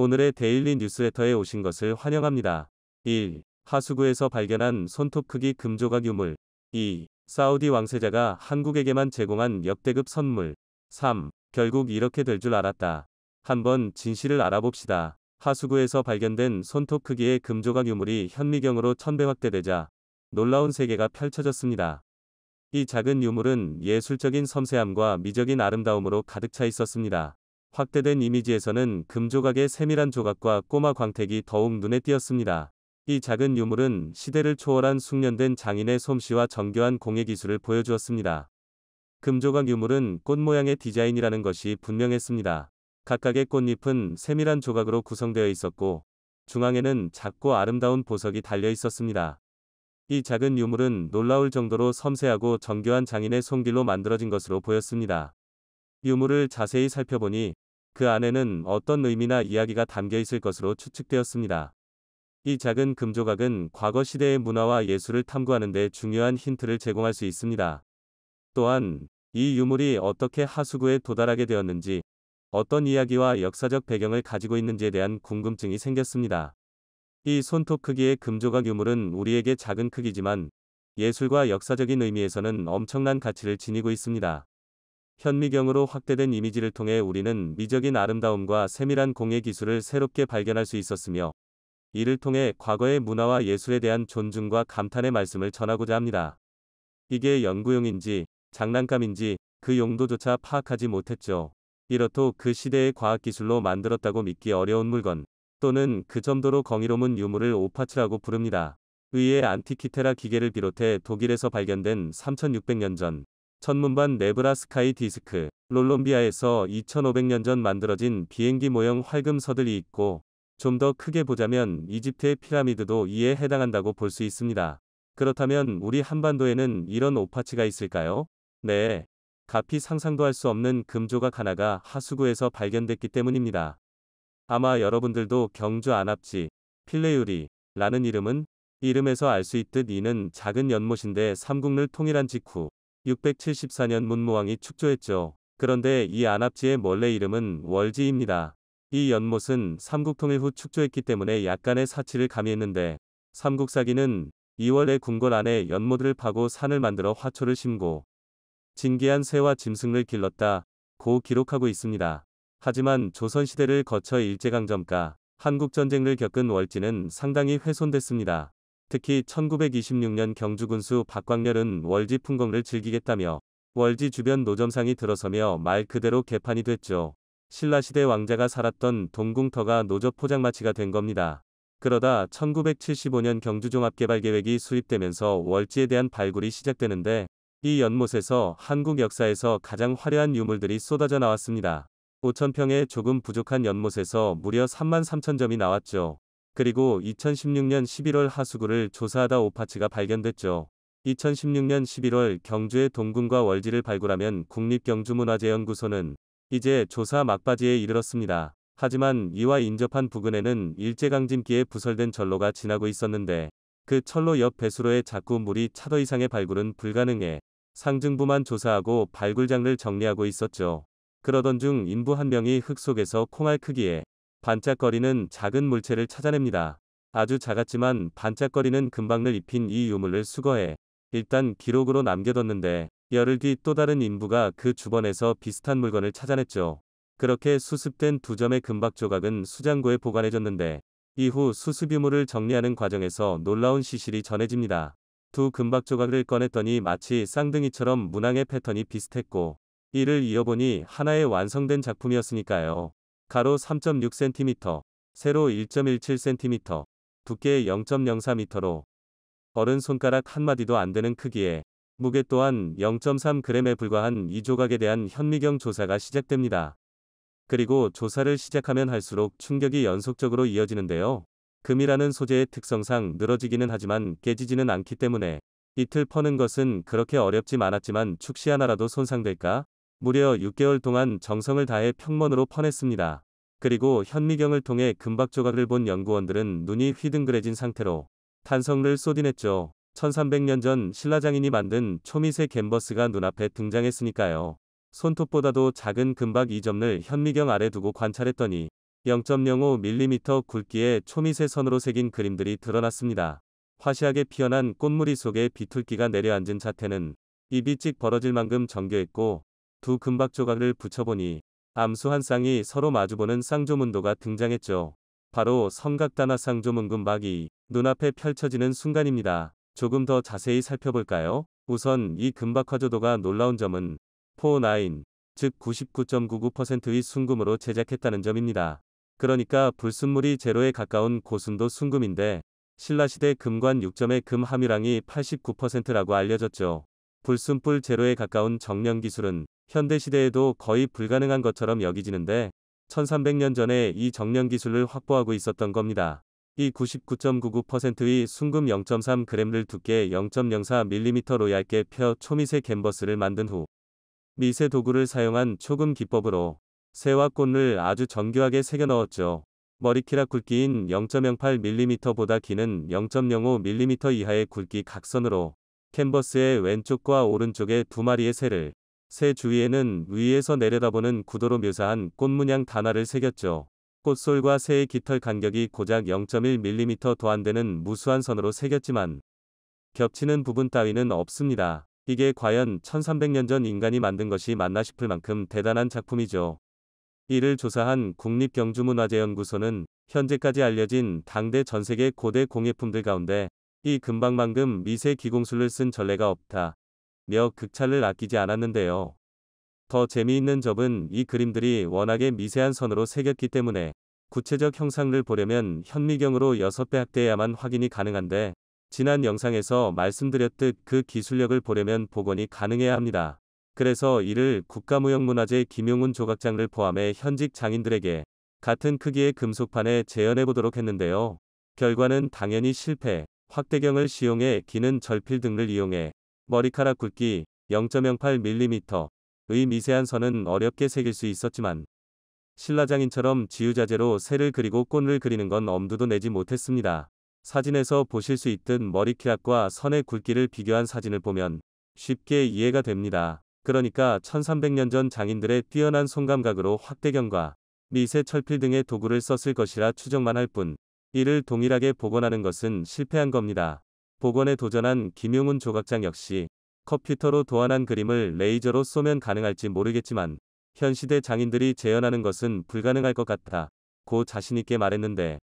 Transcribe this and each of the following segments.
오늘의 데일리 뉴스레터에 오신 것을 환영합니다. 1. 하수구에서 발견한 손톱 크기 금조각 유물 2. 사우디 왕세자가 한국에게만 제공한 역대급 선물 3. 결국 이렇게 될 줄 알았다. 한번 진실을 알아봅시다. 하수구에서 발견된 손톱 크기의 금조각 유물이 현미경으로 천배 확대되자 놀라운 세계가 펼쳐졌습니다. 이 작은 유물은 예술적인 섬세함과 미적인 아름다움으로 가득 차 있었습니다. 확대된 이미지에서는 금조각의 세밀한 조각과 꼬마 광택이 더욱 눈에 띄었습니다. 이 작은 유물은 시대를 초월한 숙련된 장인의 솜씨와 정교한 공예 기술을 보여주었습니다. 금조각 유물은 꽃 모양의 디자인이라는 것이 분명했습니다. 각각의 꽃잎은 세밀한 조각으로 구성되어 있었고 중앙에는 작고 아름다운 보석이 달려 있었습니다. 이 작은 유물은 놀라울 정도로 섬세하고 정교한 장인의 손길로 만들어진 것으로 보였습니다. 유물을 자세히 살펴보니 그 안에는 어떤 의미나 이야기가 담겨 있을 것으로 추측되었습니다. 이 작은 금조각은 과거 시대의 문화와 예술을 탐구하는 데 중요한 힌트를 제공할 수 있습니다. 또한 이 유물이 어떻게 하수구에 도달하게 되었는지, 어떤 이야기와 역사적 배경을 가지고 있는지에 대한 궁금증이 생겼습니다. 이 손톱 크기의 금조각 유물은 우리에게 작은 크기지만 예술과 역사적인 의미에서는 엄청난 가치를 지니고 있습니다. 현미경으로 확대된 이미지를 통해 우리는 미적인 아름다움과 세밀한 공예 기술을 새롭게 발견할 수 있었으며 이를 통해 과거의 문화와 예술에 대한 존중과 감탄의 말씀을 전하고자 합니다. 이게 연구용인지 장난감인지 그 용도조차 파악하지 못했죠. 이렇듯 그 시대의 과학기술로 만들었다고 믿기 어려운 물건 또는 그정도로 경이로운 유물을 오파츠라고 부릅니다. 위의 안티키테라 기계를 비롯해 독일에서 발견된 3600년 전 천문반 네브라스카이 디스크, 롤롬비아에서 2500년 전 만들어진 비행기 모형 활금서들이 있고 좀 더 크게 보자면 이집트의 피라미드도 이에 해당한다고 볼 수 있습니다. 그렇다면 우리 한반도에는 이런 오파치가 있을까요? 네. 가히 상상도 할 수 없는 금조각 하나가 하수구에서 발견됐기 때문입니다. 아마 여러분들도 경주 안압지, 필레유리, 라는 이름은 이름에서 알 수 있듯 이는 작은 연못인데 삼국을 통일한 직후 674년 문무왕이 축조했죠. 그런데 이 안압지의 원래 이름은 월지입니다. 이 연못은 삼국통일 후 축조했기 때문에 약간의 사치를 가미했는데 삼국사기는 2월에 궁궐 안에 연못을 파고 산을 만들어 화초를 심고 진기한 새와 짐승을 길렀다 고 기록하고 있습니다. 하지만 조선시대를 거쳐 일제강점과 한국전쟁을 겪은 월지는 상당히 훼손됐습니다. 특히 1926년 경주군수 박광렬은 월지 풍광을 즐기겠다며 월지 주변 노점상이 들어서며 말 그대로 개판이 됐죠. 신라시대 왕자가 살았던 동궁터가 노조 포장마치가 된 겁니다. 그러다 1975년 경주종합개발계획이 수립되면서 월지에 대한 발굴이 시작되는데 이 연못에서 한국 역사에서 가장 화려한 유물들이 쏟아져 나왔습니다. 5천평에 조금 부족한 연못에서 무려 3만 3천 점이 나왔죠. 그리고 2016년 11월 하수구를 조사하다 오파츠가 발견됐죠. 2016년 11월 경주의 동궁과 월지를 발굴하면 국립경주문화재연구소는 이제 조사 막바지에 이르렀습니다. 하지만 이와 인접한 부근에는 일제강점기에 부설된 전로가 지나고 있었는데 그 철로 옆 배수로에 자꾸 물이 차더 이상의 발굴은 불가능해 상증부만 조사하고 발굴장을 정리하고 있었죠. 그러던 중 인부 한 명이 흙 속에서 콩알 크기에 반짝거리는 작은 물체를 찾아냅니다. 아주 작았지만 반짝거리는 금방을 입힌 이 유물을 수거해 일단 기록으로 남겨뒀는데 열흘 뒤 또 다른 인부가 그 주변에서 비슷한 물건을 찾아냈죠. 그렇게 수습된 두 점의 금박 조각은 수장고에 보관해졌는데 이후 수습 유물을 정리하는 과정에서 놀라운 시실이 전해집니다. 두 금박 조각을 꺼냈더니 마치 쌍둥이처럼 문항의 패턴이 비슷했고 이를 이어보니 하나의 완성된 작품이었으니까요. 가로 3.6cm, 세로 1.17cm, 두께 0.04m로 어른 손가락 한마디도 안 되는 크기에 무게 또한 0.3g에 불과한 이 조각에 대한 현미경 조사가 시작됩니다. 그리고 조사를 시작하면 할수록 충격이 연속적으로 이어지는데요. 금이라는 소재의 특성상 늘어지기는 하지만 깨지지는 않기 때문에 이틀 퍼는 것은 그렇게 어렵지 않았지만 축시 하나라도 손상될까 무려 6개월 동안 정성을 다해 평면으로 퍼냈습니다. 그리고 현미경을 통해 금박 조각을 본 연구원들은 눈이 휘둥그레진 상태로 탄성을 쏟아냈죠. 1300년 전 신라장인이 만든 초미세 캔버스가 눈앞에 등장했으니까요. 손톱보다도 작은 금박 2점을 현미경 아래 두고 관찰했더니 0.05mm 굵기의 초미세 선으로 새긴 그림들이 드러났습니다. 화시하게 피어난 꽃무리 속에 비둘기가 내려앉은 자태는 입이 찍 벌어질 만큼 정교했고 두 금박 조각을 붙여보니 암수 한 쌍이 서로 마주보는 쌍조문도가 등장했죠. 바로 성각다나 쌍조문금박이 눈앞에 펼쳐지는 순간입니다. 조금 더 자세히 살펴볼까요? 우선 이 금박화조도가 놀라운 점은 49, 즉 99.99%의 순금으로 제작했다는 점입니다. 그러니까 불순물이 제로에 가까운 고순도 순금인데 신라시대 금관 6점의 금 함유량이 89%라고 알려졌죠. 불순불 제로에 가까운 정령 기술은 현대시대에도 거의 불가능한 것처럼 여기지는데 1300년 전에 이정년 기술을 확보하고 있었던 겁니다. 이 99.99%의 순금 0.3g를 두께 0.04mm로 얇게 펴 초미세 캔버스를 만든 후 미세 도구를 사용한 초금 기법으로 새와 꽃을 아주 정교하게 새겨 넣었죠. 머리키락 굵기인 0.08mm보다 기는 0.05mm 이하의 굵기 각선으로 캔버스의 왼쪽과 오른쪽에 두 마리의 새를 새 주위에는 위에서 내려다보는 구도로 묘사한 꽃문양 단화를 새겼죠. 꽃솔과 새의 깃털 간격이 고작 0.1mm 도안 되는 무수한 선으로 새겼지만 겹치는 부분 따위는 없습니다. 이게 과연 1300년 전 인간이 만든 것이 맞나 싶을 만큼 대단한 작품이죠. 이를 조사한 국립경주문화재연구소는 현재까지 알려진 당대 전세계 고대 공예품들 가운데 이 금방만큼 미세 기공술을 쓴 전례가 없다. 며 극찬을 아끼지 않았는데요. 더 재미있는 점은 이 그림들이 워낙에 미세한 선으로 새겼기 때문에 구체적 형상을 보려면 현미경으로 6배 확대해야만 확인이 가능한데 지난 영상에서 말씀드렸듯 그 기술력을 보려면 복원이 가능해야 합니다. 그래서 이를 국가무형문화재 김용훈 조각장을 포함해 현직 장인들에게 같은 크기의 금속판에 재현해 보도록 했는데요. 결과는 당연히 실패, 확대경을 시용해 기는 절필 등을 이용해 머리카락 굵기 0.08mm의 미세한 선은 어렵게 새길 수 있었지만 신라장인처럼 지우자재로 새를 그리고 꽃을 그리는 건 엄두도 내지 못했습니다. 사진에서 보실 수 있듯 머리키락과 선의 굵기를 비교한 사진을 보면 쉽게 이해가 됩니다. 그러니까 1300년 전 장인들의 뛰어난 손감각으로 확대경과 미세 철필 등의 도구를 썼을 것이라 추정만 할 뿐 이를 동일하게 복원하는 것은 실패한 겁니다. 복원에 도전한 김용훈 조각장 역시 컴퓨터로 도안한 그림을 레이저로 쏘면 가능할지 모르겠지만 현 시대 장인들이 재현하는 것은 불가능할 것 같다. 고 자신있게 말했는데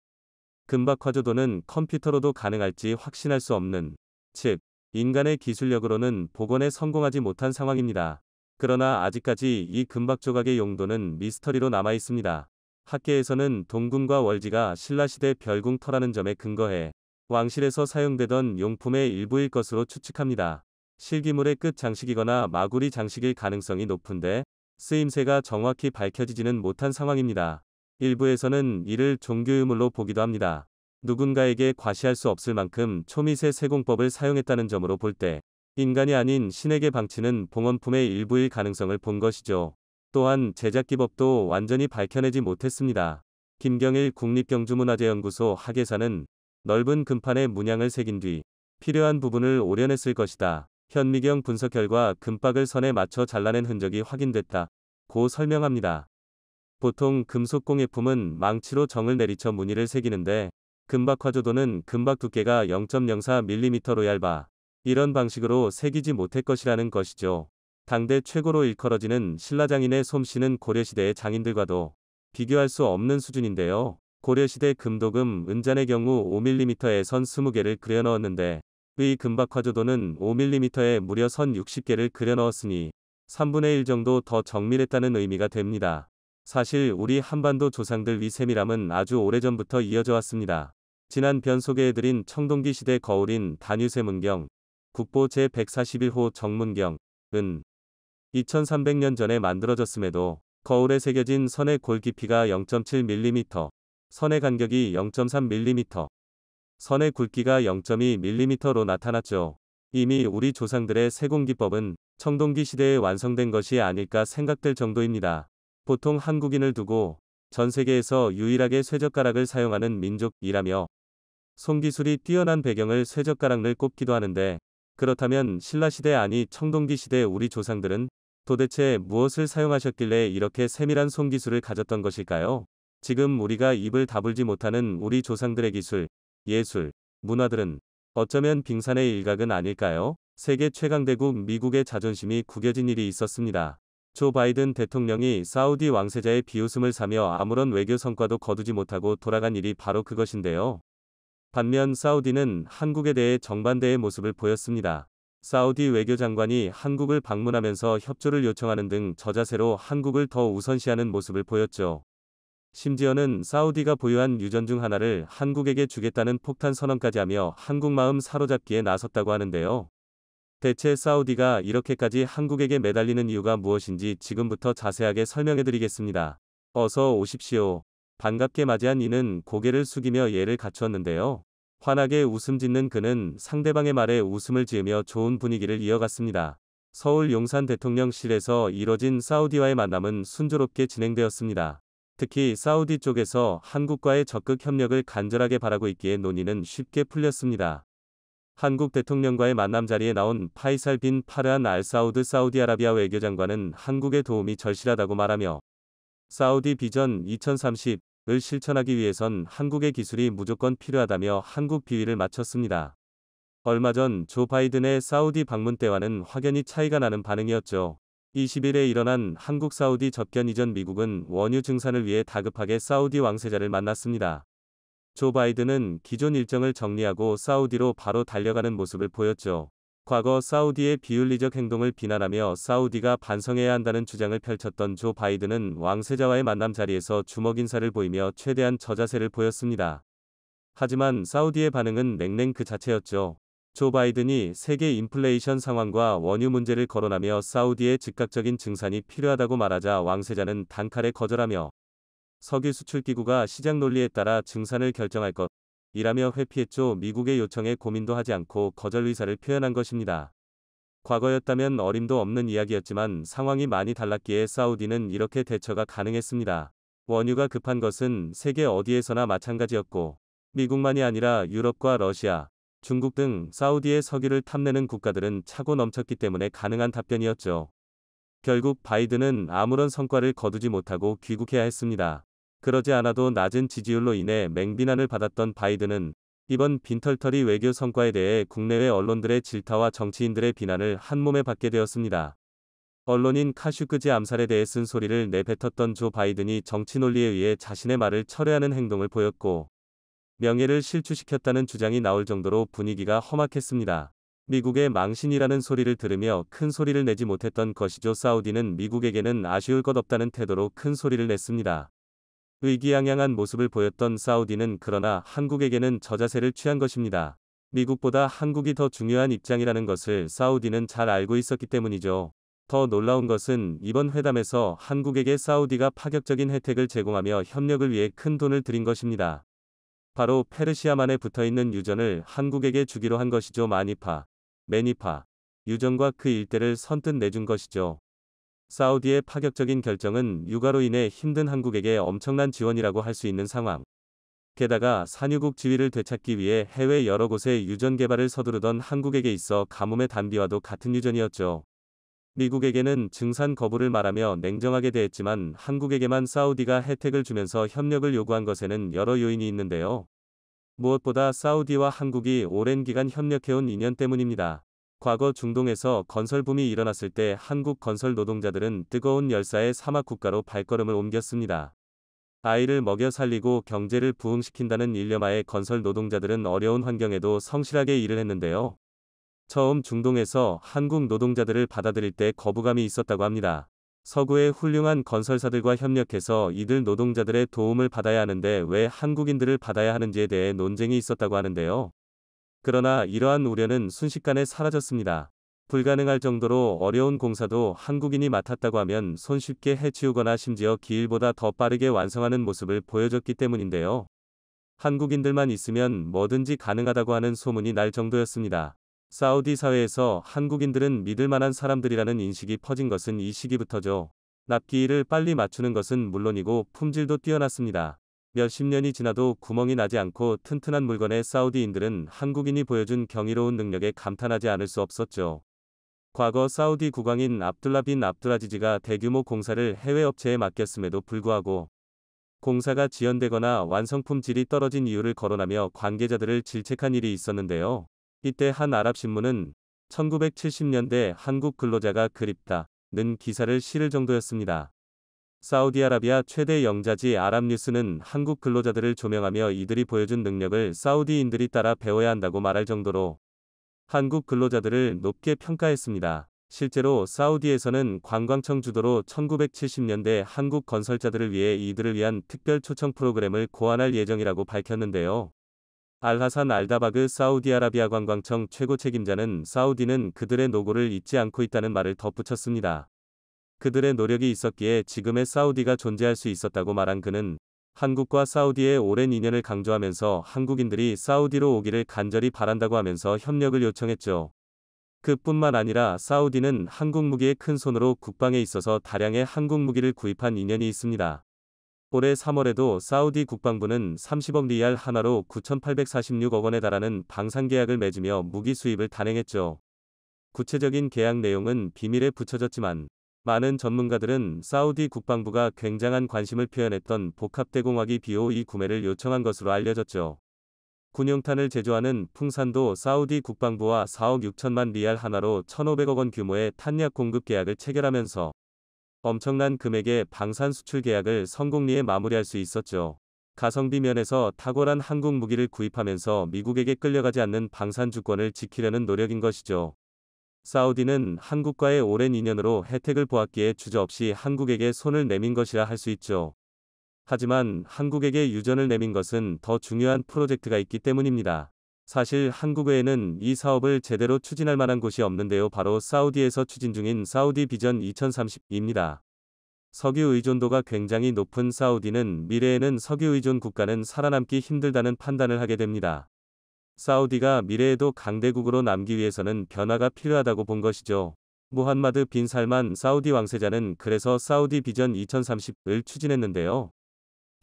금박화조도는 컴퓨터로도 가능할지 확신할 수 없는 즉 인간의 기술력으로는 복원에 성공하지 못한 상황입니다. 그러나 아직까지 이 금박 조각의 용도는 미스터리로 남아 있습니다. 학계에서는 동궁과 월지가 신라시대 별궁터라는 점에 근거해 왕실에서 사용되던 용품의 일부일 것으로 추측합니다. 실기물의 끝 장식이거나 마구리 장식일 가능성이 높은데 쓰임새가 정확히 밝혀지지는 못한 상황입니다. 일부에서는 이를 종교유물로 보기도 합니다. 누군가에게 과시할 수 없을 만큼 초미세 세공법을 사용했다는 점으로 볼 때 인간이 아닌 신에게 방치는 봉헌품의 일부일 가능성을 본 것이죠. 또한 제작기법도 완전히 밝혀내지 못했습니다. 김경일 국립경주문화재연구소 학예사는 넓은 금판에 문양을 새긴 뒤 필요한 부분을 오려냈을 것이다. 현미경 분석 결과 금박을 선에 맞춰 잘라낸 흔적이 확인됐다. 고 설명합니다. 보통 금속공예품은 망치로 정을 내리쳐 무늬를 새기는데 금박 화조도는 금박 두께가 0.04mm로 얇아 이런 방식으로 새기지 못할 것이라는 것이죠. 당대 최고로 일컬어지는 신라장인의 솜씨는 고려시대의 장인들과도 비교할 수 없는 수준인데요. 고려시대 금도금 은잔의 경우 5mm에 선 20개를 그려 넣었는데 의 금박화조도는 5mm에 무려 선 60개를 그려 넣었으니 3분의 1 정도 더 정밀했다는 의미가 됩니다. 사실 우리 한반도 조상들 위세밀함은 아주 오래전부터 이어져 왔습니다. 지난 변 소개해드린 청동기 시대 거울인 단유세문경, 국보 제141호 정문경, 은 2300년 전에 만들어졌음에도 거울에 새겨진 선의 골 깊이가 0.7mm, 선의 간격이 0.3mm, 선의 굵기가 0.2mm로 나타났죠. 이미 우리 조상들의 세공기법은 청동기 시대에 완성된 것이 아닐까 생각될 정도입니다. 보통 한국인을 두고 전 세계에서 유일하게 쇠젓가락을 사용하는 민족이라며 손기술이 뛰어난 배경을 쇠젓가락을 꼽기도 하는데 그렇다면 신라시대 아니 청동기 시대 우리 조상들은 도대체 무엇을 사용하셨길래 이렇게 세밀한 손기술을 가졌던 것일까요? 지금 우리가 입을 다물지 못하는 우리 조상들의 기술, 예술, 문화들은 어쩌면 빙산의 일각은 아닐까요? 세계 최강대국 미국의 자존심이 구겨진 일이 있었습니다. 조 바이든 대통령이 사우디 왕세자의 비웃음을 사며 아무런 외교 성과도 거두지 못하고 돌아간 일이 바로 그것인데요. 반면 사우디는 한국에 대해 정반대의 모습을 보였습니다. 사우디 외교장관이 한국을 방문하면서 협조를 요청하는 등 저자세로 한국을 더 우선시하는 모습을 보였죠. 심지어는 사우디가 보유한 유전 중 하나를 한국에게 주겠다는 폭탄 선언까지 하며 한국 마음 사로잡기에 나섰다고 하는데요. 대체 사우디가 이렇게까지 한국에게 매달리는 이유가 무엇인지 지금부터 자세하게 설명해드리겠습니다. 어서 오십시오. 반갑게 맞이한 이는 고개를 숙이며 예를 갖추었는데요. 환하게 웃음 짓는 그는 상대방의 말에 웃음을 지으며 좋은 분위기를 이어갔습니다. 서울 용산 대통령실에서 이뤄진 사우디와의 만남은 순조롭게 진행되었습니다. 특히 사우디 쪽에서 한국과의 적극 협력을 간절하게 바라고 있기에 논의는 쉽게 풀렸습니다. 한국 대통령과의 만남 자리에 나온 파이살 빈 파르한 알 사우드 사우디아라비아 외교장관은 한국의 도움이 절실하다고 말하며 사우디 비전 2030을 실천하기 위해선 한국의 기술이 무조건 필요하다며 한국 비위를 마쳤습니다 얼마 전 조 바이든의 사우디 방문 때와는 확연히 차이가 나는 반응이었죠. 20일에 일어난 한국 사우디 접견 이전 미국은 원유 증산을 위해 다급하게 사우디 왕세자를 만났습니다. 조 바이든은 기존 일정을 정리하고 사우디로 바로 달려가는 모습을 보였죠. 과거 사우디의 비윤리적 행동을 비난하며 사우디가 반성해야 한다는 주장을 펼쳤던 조 바이든은 왕세자와의 만남 자리에서 주먹 인사를 보이며 최대한 저자세를 보였습니다. 하지만 사우디의 반응은 냉랭 그 자체였죠. 조 바이든이 세계 인플레이션 상황과 원유 문제를 거론하며 사우디의 즉각적인 증산이 필요하다고 말하자 왕세자는 단칼에 거절하며 석유 수출기구가 시장 논리에 따라 증산을 결정할 것 이라며 회피했죠. 미국의 요청에 고민도 하지 않고 거절 의사를 표현한 것입니다. 과거였다면 어림도 없는 이야기였지만 상황이 많이 달랐기에 사우디는 이렇게 대처가 가능했습니다. 원유가 급한 것은 세계 어디에서나 마찬가지였고 미국만이 아니라 유럽과 러시아, 중국 등 사우디의 석유를 탐내는 국가들은 차고 넘쳤기 때문에 가능한 답변이었죠. 결국 바이든은 아무런 성과를 거두지 못하고 귀국해야 했습니다. 그러지 않아도 낮은 지지율로 인해 맹비난을 받았던 바이든은 이번 빈털터리 외교 성과에 대해 국내외 언론들의 질타와 정치인들의 비난을 한 몸에 받게 되었습니다. 언론인 카슈크지 암살에 대해 쓴소리를 내뱉었던 조 바이든이 정치 논리에 의해 자신의 말을 철회하는 행동을 보였고 명예를 실추시켰다는 주장이 나올 정도로 분위기가 험악했습니다. 미국의 망신이라는 소리를 들으며 큰 소리를 내지 못했던 것이죠. 사우디는 미국에게는 아쉬울 것 없다는 태도로 큰 소리를 냈습니다. 의기양양한 모습을 보였던 사우디는 그러나 한국에게는 저자세를 취한 것입니다. 미국보다 한국이 더 중요한 입장이라는 것을 사우디는 잘 알고 있었기 때문이죠. 더 놀라운 것은 이번 회담에서 한국에게 사우디가 파격적인 혜택을 제공하며 협력을 위해 큰 돈을 들인 것입니다. 바로 페르시아만에 붙어 있는 유전을 한국에게 주기로 한 것이죠. 마니파, 매니파 유전과 그 일대를 선뜻 내준 것이죠. 사우디의 파격적인 결정은 육아로 인해 힘든 한국에게 엄청난 지원이라고 할 수 있는 상황. 게다가 산유국 지위를 되찾기 위해 해외 여러 곳에 유전 개발을 서두르던 한국에게 있어 가뭄의 단비와도 같은 유전이었죠. 미국에게는 증산 거부를 말하며 냉정하게 대했지만 한국에게만 사우디가 혜택을 주면서 협력을 요구한 것에는 여러 요인이 있는데요. 무엇보다 사우디와 한국이 오랜 기간 협력해온 인연 때문입니다. 과거 중동에서 건설붐이 일어났을 때 한국 건설 노동자들은 뜨거운 열사의 사막 국가로 발걸음을 옮겼습니다. 아이를 먹여 살리고 경제를 부흥시킨다는 일념하에 건설 노동자들은 어려운 환경에도 성실하게 일을 했는데요. 처음 중동에서 한국 노동자들을 받아들일 때 거부감이 있었다고 합니다. 서구의 훌륭한 건설사들과 협력해서 이들 노동자들의 도움을 받아야 하는데 왜 한국인들을 받아야 하는지에 대해 논쟁이 있었다고 하는데요. 그러나 이러한 우려는 순식간에 사라졌습니다. 불가능할 정도로 어려운 공사도 한국인이 맡았다고 하면 손쉽게 해치우거나 심지어 길보다더 빠르게 완성하는 모습을 보여줬기 때문인데요. 한국인들만 있으면 뭐든지 가능하다고 하는 소문이 날 정도였습니다. 사우디 사회에서 한국인들은 믿을 만한 사람들이라는 인식이 퍼진 것은 이 시기부터죠. 납기일을 빨리 맞추는 것은 물론이고 품질도 뛰어났습니다. 몇 십 년이 지나도 구멍이 나지 않고 튼튼한 물건에 사우디인들은 한국인이 보여준 경이로운 능력에 감탄하지 않을 수 없었죠. 과거 사우디 국왕인 압둘라 빈압둘라지지가 대규모 공사를 해외 업체에 맡겼음에도 불구하고 공사가 지연되거나 완성품 질이 떨어진 이유를 거론하며 관계자들을 질책한 일이 있었는데요. 이때 한 아랍신문은 1970년대 한국 근로자가 그립다. 는 기사를 실을 정도였습니다. 사우디아라비아 최대 영자지 아랍뉴스는 한국 근로자들을 조명하며 이들이 보여준 능력을 사우디인들이 따라 배워야 한다고 말할 정도로 한국 근로자들을 높게 평가했습니다. 실제로 사우디에서는 관광청 주도로 1970년대 한국 건설자들을 위해 이들을 위한 특별 초청 프로그램을 고안할 예정이라고 밝혔는데요. 알하산 알다바그 사우디아라비아 관광청 최고 책임자는 사우디는 그들의 노고를 잊지 않고 있다는 말을 덧붙였습니다. 그들의 노력이 있었기에 지금의 사우디가 존재할 수 있었다고 말한 그는 한국과 사우디의 오랜 인연을 강조하면서 한국인들이 사우디로 오기를 간절히 바란다고 하면서 협력을 요청했죠. 그뿐만 아니라 사우디는 한국 무기의 큰 손으로 국방에 있어서 다량의 한국 무기를 구입한 인연이 있습니다. 올해 3월에도 사우디 국방부는 30억 리알 하나로 9,846억 원에 달하는 방산 계약을 맺으며 무기 수입을 단행했죠. 구체적인 계약 내용은 비밀에 붙여졌지만 많은 전문가들은 사우디 국방부가 굉장한 관심을 표현했던 복합대공화기 BOE 구매를 요청한 것으로 알려졌죠. 군용탄을 제조하는 풍산도 사우디 국방부와 4억 6천만 리알 하나로 1,500억 원 규모의 탄약 공급 계약을 체결하면서 엄청난 금액의 방산 수출 계약을 성공리에 마무리할 수 있었죠. 가성비 면에서 탁월한 한국 무기를 구입하면서 미국에게 끌려가지 않는 방산 주권을 지키려는 노력인 것이죠. 사우디는 한국과의 오랜 인연으로 혜택을 보았기에 주저없이 한국에게 손을 내민 것이라 할 수 있죠. 하지만 한국에게 유전을 내민 것은 더 중요한 프로젝트가 있기 때문입니다. 사실 한국외에는 이 사업을 제대로 추진할 만한 곳이 없는데요. 바로 사우디에서 추진 중인 사우디 비전 2030입니다. 석유 의존도가 굉장히 높은 사우디는 미래에는 석유 의존 국가는 살아남기 힘들다는 판단을 하게 됩니다. 사우디가 미래에도 강대국으로 남기 위해서는 변화가 필요하다고 본 것이죠. 무한마드빈 살만 사우디 왕세자는 그래서 사우디 비전 2030을 추진했는데요.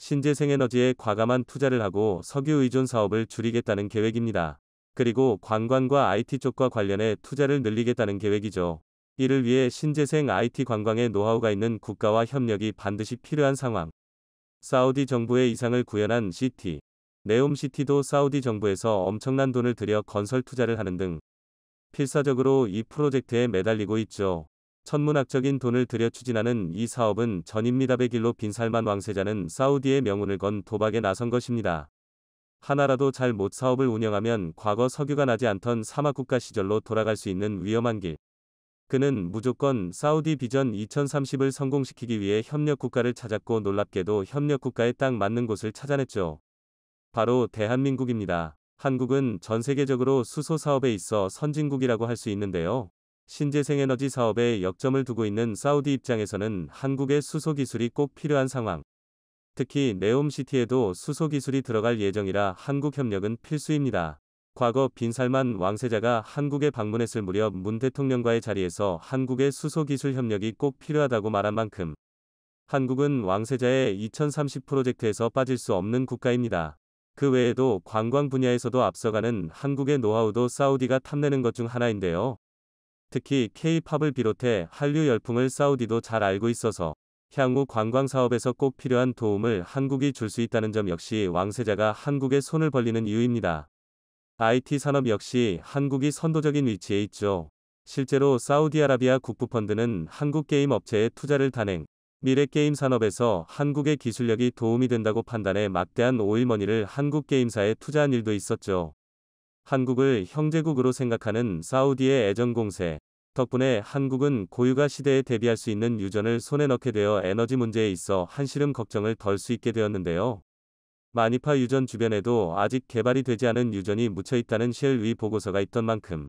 신재생에너지에 과감한 투자를 하고 석유 의존 사업을 줄이겠다는 계획입니다. 그리고 관광과 IT 쪽과 관련해 투자를 늘리겠다는 계획이죠. 이를 위해 신재생 IT 관광의 노하우가 있는 국가와 협력이 반드시 필요한 상황. 사우디 정부의 이상을 구현한 시티, 네옴시티도 사우디 정부에서 엄청난 돈을 들여 건설 투자를 하는 등 필사적으로 이 프로젝트에 매달리고 있죠. 천문학적인 돈을 들여 추진하는 이 사업은 전입미답의 길로 빈살만 왕세자는 사우디의 명운을 건 도박에 나선 것입니다. 하나라도 잘 못 사업을 운영하면 과거 석유가 나지 않던 사막국가 시절로 돌아갈 수 있는 위험한 길. 그는 무조건 사우디 비전 2030을 성공시키기 위해 협력국가를 찾았고 놀랍게도 협력국가에 딱 맞는 곳을 찾아냈죠. 바로 대한민국입니다. 한국은 전 세계적으로 수소 사업에 있어 선진국이라고 할 수 있는데요. 신재생에너지 사업에 역점을 두고 있는 사우디 입장에서는 한국의 수소 기술이 꼭 필요한 상황. 특히 네옴시티에도 수소 기술이 들어갈 예정이라 한국 협력은 필수입니다. 과거 빈살만 왕세자가 한국에 방문했을 무렵 문 대통령과의 자리에서 한국의 수소 기술 협력이 꼭 필요하다고 말한 만큼 한국은 왕세자의 2030 프로젝트에서 빠질 수 없는 국가입니다. 그 외에도 관광 분야에서도 앞서가는 한국의 노하우도 사우디가 탐내는 것 중 하나인데요. 특히 K-팝을 비롯해 한류 열풍을 사우디도 잘 알고 있어서 향후 관광 사업에서 꼭 필요한 도움을 한국이 줄 수 있다는 점 역시 왕세자가 한국에 손을 벌리는 이유입니다. IT 산업 역시 한국이 선도적인 위치에 있죠. 실제로 사우디아라비아 국부펀드는 한국 게임 업체에 투자를 단행, 미래 게임 산업에서 한국의 기술력이 도움이 된다고 판단해 막대한 오일머니를 한국 게임사에 투자한 일도 있었죠. 한국을 형제국으로 생각하는 사우디의 애전 공세 덕분에 한국은 고유가 시대에 대비할 수 있는 유전을 손에 넣게 되어 에너지 문제에 있어 한시름 걱정을 덜 수 있게 되었는데요. 마니파 유전 주변에도 아직 개발이 되지 않은 유전이 묻혀 있다는 쉘위 보고서가 있던 만큼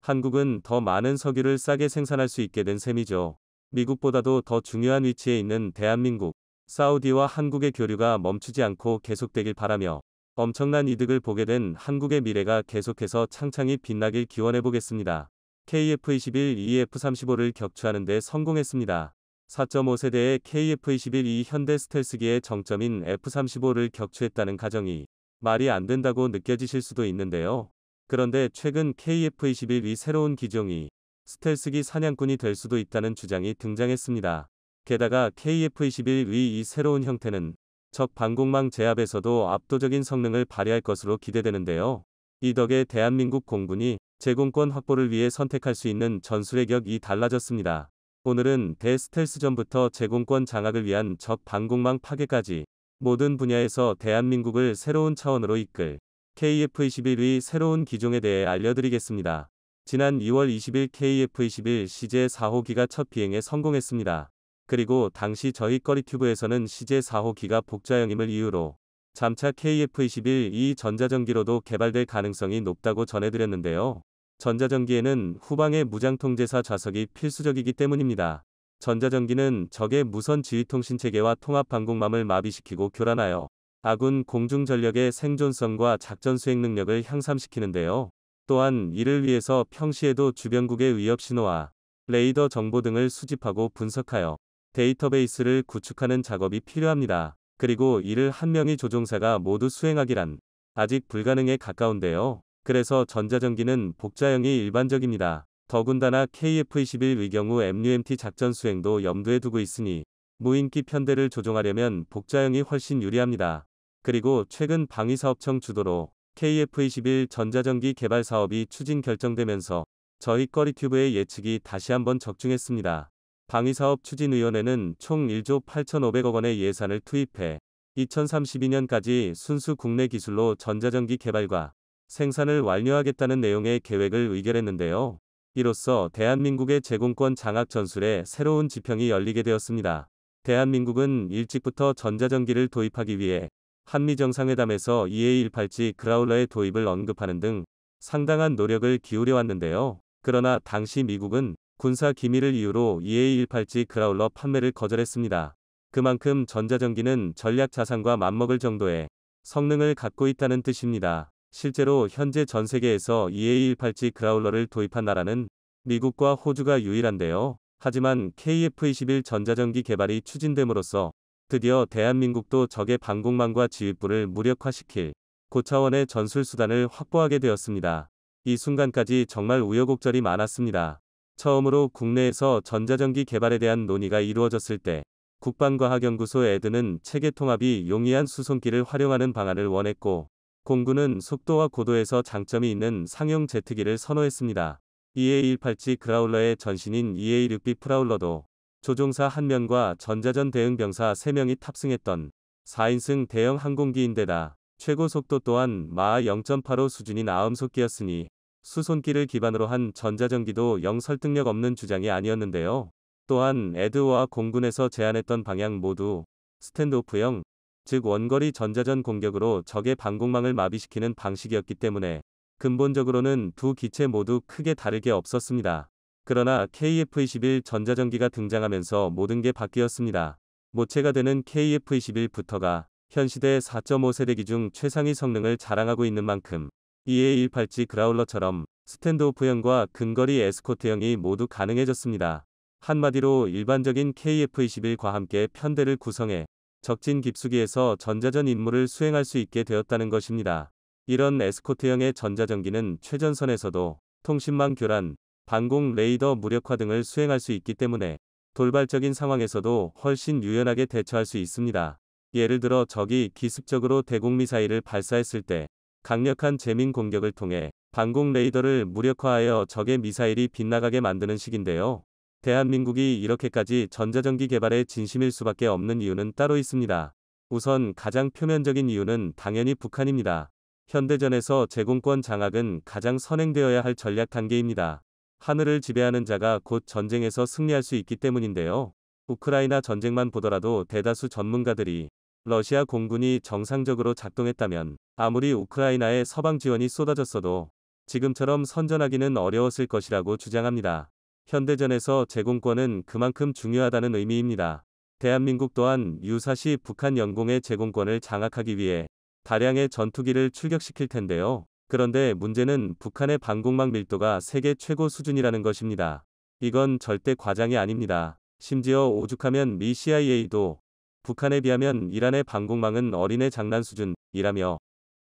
한국은 더 많은 석유를 싸게 생산할 수 있게 된 셈이죠. 미국보다도 더 중요한 위치에 있는 대한민국, 사우디와 한국의 교류가 멈추지 않고 계속되길 바라며 엄청난 이득을 보게 된 한국의 미래가 계속해서 창창히 빛나길 기원해보겠습니다. KF-21E F-35를 격추하는 데 성공했습니다. 4.5세대의 KF-21E 현대 스텔스기의 정점인 F-35를 격추했다는 가정이 말이 안 된다고 느껴지실 수도 있는데요. 그런데 최근 KF-21E 새로운 기종이 스텔스기 사냥꾼이 될 수도 있다는 주장이 등장했습니다. 게다가 k f 2 1위이 새로운 형태는 적 방공망 제압에서도 압도적인 성능을 발휘할 것으로 기대되는데요. 이 덕에 대한민국 공군이 제공권 확보를 위해 선택할 수 있는 전술의 격이 달라졌습니다. 오늘은 대스텔스전부터 제공권 장악을 위한 적 방공망 파괴까지 모든 분야에서 대한민국을 새로운 차원으로 이끌 KF-21의 새로운 기종에 대해 알려드리겠습니다. 지난 2월 20일 KF-21 시제 4호기가 첫 비행에 성공했습니다. 그리고 당시 저희 꺼리튜브에서는 시제 4호기가 복자형임을 이유로 잠차 k f 2 1이 전자전기로도 개발될 가능성이 높다고 전해드렸는데요. 전자전기에는 후방의 무장통제사 좌석이 필수적이기 때문입니다. 전자전기는 적의 무선 지휘통신체계와 통합방공망을 마비시키고 교란하여 아군 공중전력의 생존성과 작전 수행 능력을 향상시키는데요. 또한 이를 위해서 평시에도 주변국의 위협 신호와 레이더 정보 등을 수집하고 분석하여 데이터베이스를 구축하는 작업이 필요합니다. 그리고 이를 한 명의 조종사가 모두 수행하기란 아직 불가능에 가까운데요. 그래서 전자전기는 복자형이 일반적입니다. 더군다나 KF-21의 경우 MUMT 작전 수행도 염두에 두고 있으니 무인기 편대를 조종하려면 복자형이 훨씬 유리합니다. 그리고 최근 방위사업청 주도로 KF-21 전자전기 개발 사업이 추진 결정되면서 저희 꺼리튜브의 예측이 다시 한번 적중했습니다. 방위사업 추진위원회는 총 1조 8,500억 원의 예산을 투입해 2032년까지 순수 국내 기술로 전자전기 개발과 생산을 완료하겠다는 내용의 계획을 의결했는데요. 이로써 대한민국의 제공권 장악 전술에 새로운 지평이 열리게 되었습니다. 대한민국은 일찍부터 전자전기를 도입하기 위해 한미정상회담에서 EA187 그라울러의 도입을 언급하는 등 상당한 노력을 기울여 왔는데요. 그러나 당시 미국은 군사 기밀을 이유로 EA-187 그라울러 판매를 거절했습니다. 그만큼 전자전기는 전략 자산과 맞먹을 정도의 성능을 갖고 있다는 뜻입니다. 실제로 현재 전 세계에서 EA-187 그라울러를 도입한 나라는 미국과 호주가 유일한데요. 하지만 KF-21 전자전기 개발이 추진됨으로써 드디어 대한민국도 적의 방공망과 지휘부를 무력화시킬 고차원의 전술수단을 확보하게 되었습니다. 이 순간까지 정말 우여곡절이 많았습니다. 처음으로 국내에서 전자전기 개발에 대한 논의가 이루어졌을 때 국방과학연구소 에드는 체계 통합이 용이한 수송기를 활용하는 방안을 원했고 공군은 속도와 고도에서 장점이 있는 상형 제트기를 선호했습니다. EA-187 그라울러의 전신인 EA-6B 프라울러도 조종사 1명과 전자전 대응 병사 3명이 탑승했던 4인승 대형 항공기인데다 최고 속도 또한 마하 0.85 수준인 아음속기였으니 수손기를 기반으로 한 전자전기도 영 설득력 없는 주장이 아니었는데요. 또한 에드와 공군에서 제안했던 방향 모두 스탠드오프형, 즉 원거리 전자전 공격으로 적의 방공망을 마비시키는 방식이었기 때문에 근본적으로는 두 기체 모두 크게 다르게 없었습니다. 그러나 KF-21 전자전기가 등장하면서 모든 게 바뀌었습니다. 모체가 되는 KF-21부터가 현 시대 4.5세대기 중 최상위 성능을 자랑하고 있는 만큼 이에 1팔찌 그라울러처럼 스탠드오프형과 근거리 에스코트형이 모두 가능해졌습니다. 한마디로 일반적인 KF-21과 함께 편대를 구성해 적진 깊수기에서 전자전 임무를 수행할 수 있게 되었다는 것입니다. 이런 에스코트형의 전자전기는 최전선에서도 통신망 교란, 방공 레이더 무력화 등을 수행할 수 있기 때문에 돌발적인 상황에서도 훨씬 유연하게 대처할 수 있습니다. 예를 들어 적이 기습적으로 대공미사일을 발사했을 때 강력한 재민 공격을 통해 방공 레이더를 무력화하여 적의 미사일이 빗나가게 만드는 식인데요. 대한민국이 이렇게까지 전자전기 개발에 진심일 수밖에 없는 이유는 따로 있습니다. 우선 가장 표면적인 이유는 당연히 북한입니다. 현대전에서 제공권 장악은 가장 선행되어야 할 전략 단계입니다. 하늘을 지배하는 자가 곧 전쟁에서 승리할 수 있기 때문인데요. 우크라이나 전쟁만 보더라도 대다수 전문가들이 러시아 공군이 정상적으로 작동했다면 아무리 우크라이나에 서방 지원이 쏟아졌어도 지금처럼 선전하기는 어려웠을 것이라고 주장합니다. 현대전에서 제공권은 그만큼 중요하다는 의미입니다. 대한민국 또한 유사시 북한 영공의 제공권을 장악하기 위해 다량의 전투기를 출격시킬 텐데요. 그런데 문제는 북한의 방공망 밀도가 세계 최고 수준이라는 것입니다. 이건 절대 과장이 아닙니다. 심지어 오죽하면 미 CIA도 북한에 비하면 이란의 방공망은 어린애 장난 수준이라며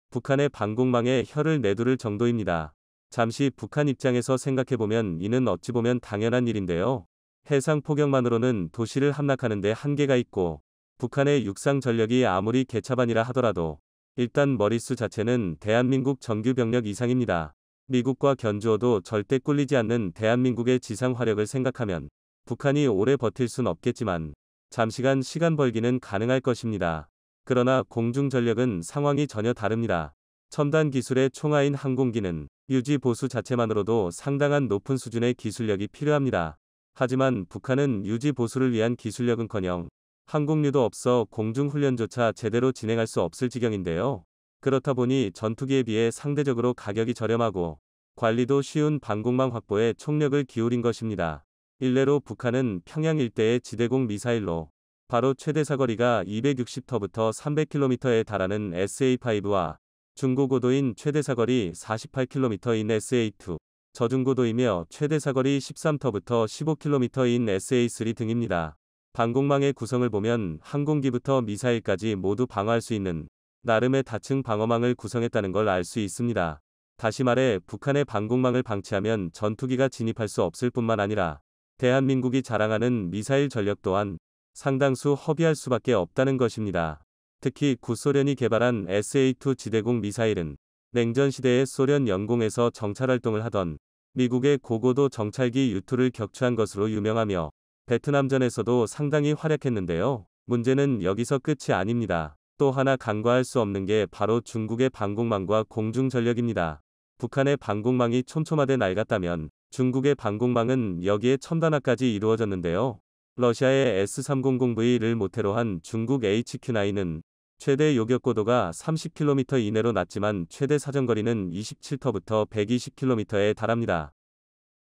북한의 방공망에 혀를 내두를 정도입니다. 잠시 북한 입장에서 생각해보면 이는 어찌 보면 당연한 일인데요. 해상 포격만으로는 도시를 함락하는 데 한계가 있고 북한의 육상 전력이 아무리 개차반이라 하더라도 일단 머릿수 자체는 대한민국 정규 병력 이상입니다. 미국과 견주어도 절대 꿀리지 않는 대한민국의 지상 화력을 생각하면 북한이 오래 버틸 순 없겠지만 잠시간 시간 벌기는 가능할 것입니다. 그러나 공중 전력은 상황이 전혀 다릅니다. 첨단 기술의 총아인 항공기는 유지 보수 자체만으로도 상당한 높은 수준의 기술력이 필요합니다. 하지만 북한은 유지 보수를 위한 기술력은커녕 항공유도 없어 공중훈련조차 제대로 진행할 수 없을 지경인데요. 그렇다 보니 전투기에 비해 상대적으로 가격이 저렴하고 관리도 쉬운 방공망 확보에 총력을 기울인 것입니다. 일례로 북한은 평양 일대의 지대공 미사일로 바로 최대 사거리가 260터부터 300km에 달하는 SA-5와 중고고도인 최대 사거리 48km인 SA-2, 저중고도이며 최대 사거리 13터부터 15km인 SA-3 등입니다. 방공망의 구성을 보면 항공기부터 미사일까지 모두 방어할 수 있는 나름의 다층 방어망을 구성했다는 걸 알 수 있습니다. 다시 말해 북한의 방공망을 방치하면 전투기가 진입할 수 없을 뿐만 아니라 대한민국이 자랑하는 미사일 전력 또한 상당수 허비할 수밖에 없다는 것입니다. 특히 구소련이 개발한 SA-2 지대공 미사일은 냉전 시대의 소련 영공에서 정찰 활동을 하던 미국의 고고도 정찰기 유투를 격추한 것으로 유명하며 베트남전에서도 상당히 활약했는데요. 문제는 여기서 끝이 아닙니다. 또 하나 간과할 수 없는 게 바로 중국의 방공망과 공중 전력입니다. 북한의 방공망이 촘촘하되 낡았다면 중국의 방공망은 여기에 첨단화까지 이루어졌는데요. 러시아의 S-300V를 모태로 한 중국 HQ-9는 최대 요격 고도가 30km 이내로 낮지만 최대 사정거리는 27터부터 120km에 달합니다.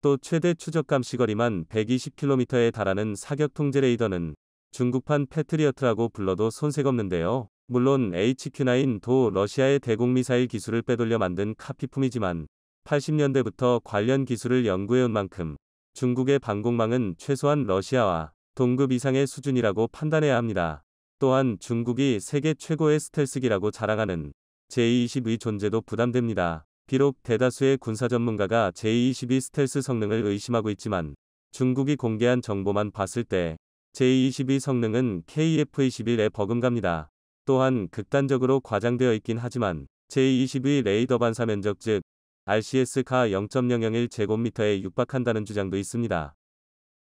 또 최대 추적 감시거리만 120km에 달하는 사격 통제 레이더는 중국판 패트리어트라고 불러도 손색없는데요. 물론 HQ-9도 러시아의 대공미사일 기술을 빼돌려 만든 카피품이지만 80년대부터 관련 기술을 연구해온 만큼 중국의 방공망은 최소한 러시아와 동급 이상의 수준이라고 판단해야 합니다. 또한 중국이 세계 최고의 스텔스기라고 자랑하는 j 2 2 존재도 부담됩니다. 비록 대다수의 군사 전문가가 j 2 2 스텔스 성능을 의심하고 있지만 중국이 공개한 정보만 봤을 때 j 2 2 성능은 KF-21에 버금갑니다. 또한 극단적으로 과장되어 있긴 하지만 j 2 2 레이더 반사 면적 즉 RCS가 0.001 제곱미터에 육박한다는 주장도 있습니다.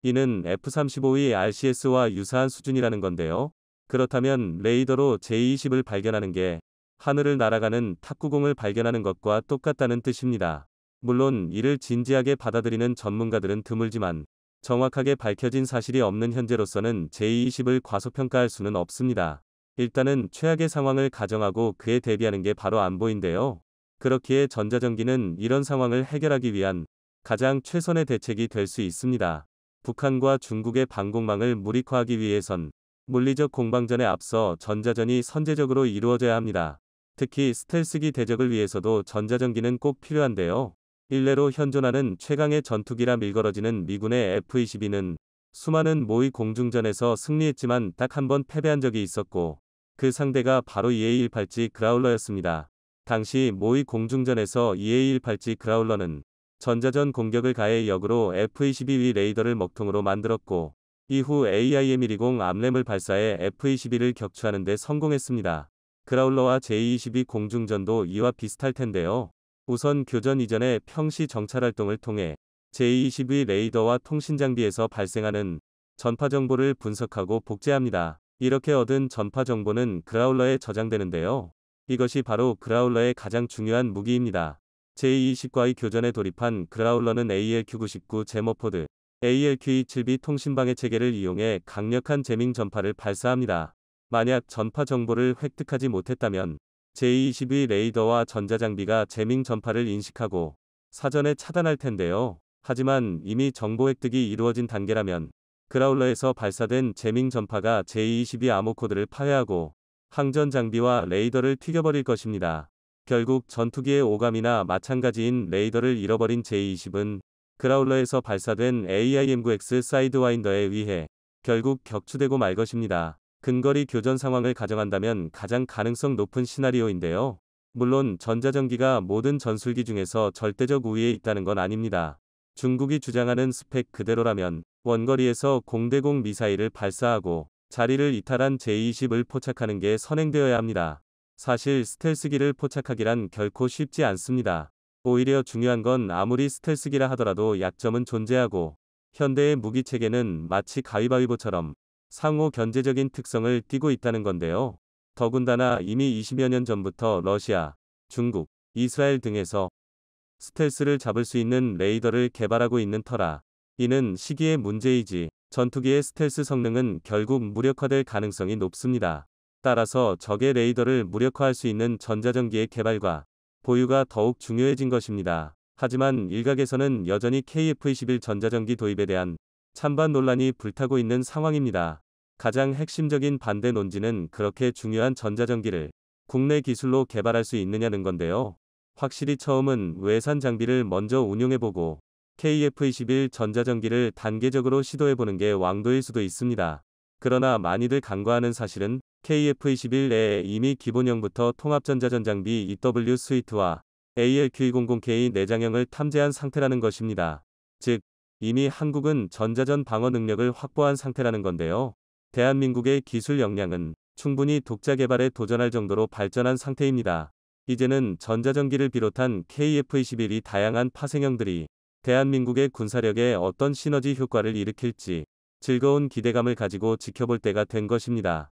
이는 F-35의 RCS와 유사한 수준이라는 건데요. 그렇다면 레이더로 J-20을 발견하는 게 하늘을 날아가는 탁구공을 발견하는 것과 똑같다는 뜻입니다. 물론 이를 진지하게 받아들이는 전문가들은 드물지만 정확하게 밝혀진 사실이 없는 현재로서는 j 2 0을 과소평가할 수는 없습니다. 일단은 최악의 상황을 가정하고 그에 대비하는 게 바로 안보인데요. 그렇기에 전자전기는 이런 상황을 해결하기 위한 가장 최선의 대책이 될 수 있습니다. 북한과 중국의 방공망을 무리화하기 위해선 물리적 공방전에 앞서 전자전이 선제적으로 이루어져야 합니다. 특히 스텔스기 대적을 위해서도 전자전기는 꼭 필요한데요. 일례로 현존하는 최강의 전투기라 밀거러지는 미군의 F-22는 수많은 모의 공중전에서 승리했지만 딱 한 번 패배한 적이 있었고 그 상대가 바로 e a 1 8 g 그라울러였습니다. 당시 모의 공중전에서 EA-187 그라울러는 전자전 공격을 가해 역으로 F-22위 레이더를 먹통으로 만들었고 이후 AIM-120 암램을 발사해 F-22를 격추하는 데 성공했습니다. 그라울러와 J-22 공중전도 이와 비슷할 텐데요. 우선 교전 이전에 평시 정찰 활동을 통해 J-22 레이더와 통신 장비에서 발생하는 전파 정보를 분석하고 복제합니다. 이렇게 얻은 전파 정보는 그라울러에 저장되는데요. 이것이 바로 그라울러의 가장 중요한 무기입니다. 제20과의 교전에 돌입한 그라울러는 ALQ-99 제머포드, ALQ-27B 통신방해 체계를 이용해 강력한 제밍 전파를 발사합니다. 만약 전파 정보를 획득하지 못했다면 제22 레이더와 전자장비가 제밍 전파를 인식하고 사전에 차단할 텐데요. 하지만 이미 정보 획득이 이루어진 단계라면 그라울러에서 발사된 제밍 전파가 제22 암호코드를 파괴하고 항전 장비와 레이더를 튀겨버릴 것입니다. 결국 전투기의 오감이나 마찬가지인 레이더를 잃어버린 j 2 0은 그라울러에서 발사된 AIM-9X 사이드와인더에 의해 결국 격추되고 말 것입니다. 근거리 교전 상황을 가정한다면 가장 가능성 높은 시나리오인데요. 물론 전자전기가 모든 전술기 중에서 절대적 우위에 있다는 건 아닙니다. 중국이 주장하는 스펙 그대로라면 원거리에서 공대공 미사일을 발사하고 자리를 이탈한 제20을 포착하는 게 선행되어야 합니다. 사실 스텔스기를 포착하기란 결코 쉽지 않습니다. 오히려 중요한 건 아무리 스텔스기라 하더라도 약점은 존재하고 현대의 무기체계는 마치 가위바위보처럼 상호 견제적인 특성을 띠고 있다는 건데요. 더군다나 이미 20여 년 전부터 러시아, 중국, 이스라엘 등에서 스텔스를 잡을 수 있는 레이더를 개발하고 있는 터라 이는 시기의 문제이지 전투기의 스텔스 성능은 결국 무력화될 가능성이 높습니다. 따라서 적의 레이더를 무력화할 수 있는 전자전기의 개발과 보유가 더욱 중요해진 것입니다. 하지만 일각에서는 여전히 KF-21 전자전기 도입에 대한 찬반 논란이 불타고 있는 상황입니다. 가장 핵심적인 반대 논지는 그렇게 중요한 전자전기를 국내 기술로 개발할 수 있느냐는 건데요. 확실히 처음은 외산 장비를 먼저 운용해보고 KF21 전자전기를 단계적으로 시도해보는 게 왕도일 수도 있습니다. 그러나 많이들 간과하는 사실은 KF21A에 이미 기본형부터 통합전자전장비 EW 스위트와 ALQ200K 내장형을 탐재한 상태라는 것입니다. 즉, 이미 한국은 전자전 방어 능력을 확보한 상태라는 건데요. 대한민국의 기술 역량은 충분히 독자 개발에 도전할 정도로 발전한 상태입니다. 이제는 전자전기를 비롯한 KF21이 다양한 파생형들이 대한민국의 군사력에 어떤 시너지 효과를 일으킬지 즐거운 기대감을 가지고 지켜볼 때가 된 것입니다.